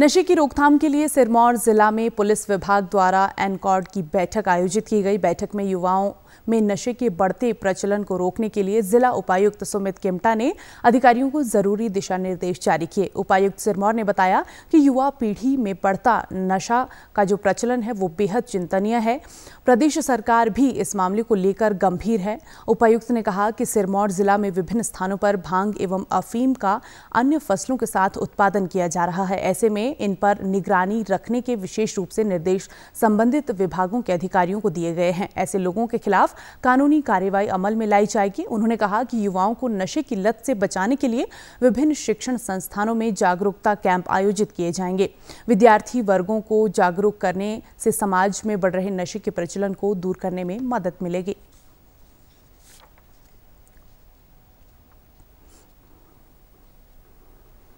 नशे की रोकथाम के लिए सिरमौर जिला में पुलिस विभाग द्वारा एनकॉर्ड की बैठक आयोजित की गई बैठक में युवाओं में नशे के बढ़ते प्रचलन को रोकने के लिए जिला उपायुक्त सुमित किमटा ने अधिकारियों को जरूरी दिशा निर्देश जारी किए उपायुक्त सिरमौर ने बताया कि युवा पीढ़ी में बढ़ता नशा का जो प्रचलन है वो बेहद चिंतनीय है प्रदेश सरकार भी इस मामले को लेकर गंभीर है उपायुक्त ने कहा कि सिरमौर जिला में विभिन्न स्थानों पर भांग एवं अफीम का अन्य फसलों के साथ उत्पादन किया जा रहा है ऐसे में इन पर निगरानी रखने के विशेष रूप से निर्देश संबंधित विभागों के अधिकारियों को दिए गए हैं ऐसे लोगों के खिलाफ खिलाफ कानूनी कार्रवाई अमल में लाई जाएगी उन्होंने कहा कि युवाओं को नशे की लत से बचाने के लिए विभिन्न शिक्षण संस्थानों में जागरूकता कैंप आयोजित किए जाएंगे विद्यार्थी वर्गों को जागरूक करने से समाज में बढ़ रहे नशे के प्रचलन को दूर करने में मदद मिलेगी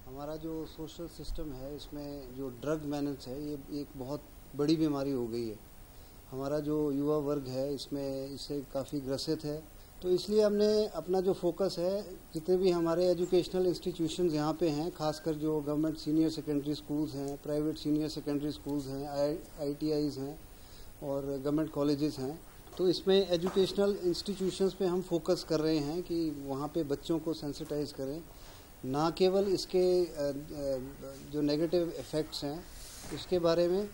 हमारा जो सोशल सिस्टम है इसमें जो ड्रग मैनेज है ये एक बहुत बड़ी बीमारी हो गई है हमारा जो युवा वर्ग है इसमें इससे काफ़ी ग्रसित है तो इसलिए हमने अपना जो फोकस है जितने भी हमारे एजुकेशनल इंस्टीट्यूशन यहाँ पे हैं खासकर जो गवर्नमेंट सीनियर सेकेंडरी स्कूल्स हैं प्राइवेट सीनियर सेकेंडरी स्कूल्स हैं आई हैं और गवर्नमेंट कॉलेजेस हैं तो इसमें एजुकेशनल इंस्टीट्यूशंस पे हम फोकस कर रहे हैं कि वहाँ पे बच्चों को सेंसिटाइज करें ना केवल इसके जो नेगेटिव इफ़ेक्ट्स हैं उसके बारे में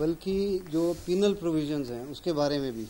बल्कि जो पीनल प्रोविजंस हैं उसके बारे में भी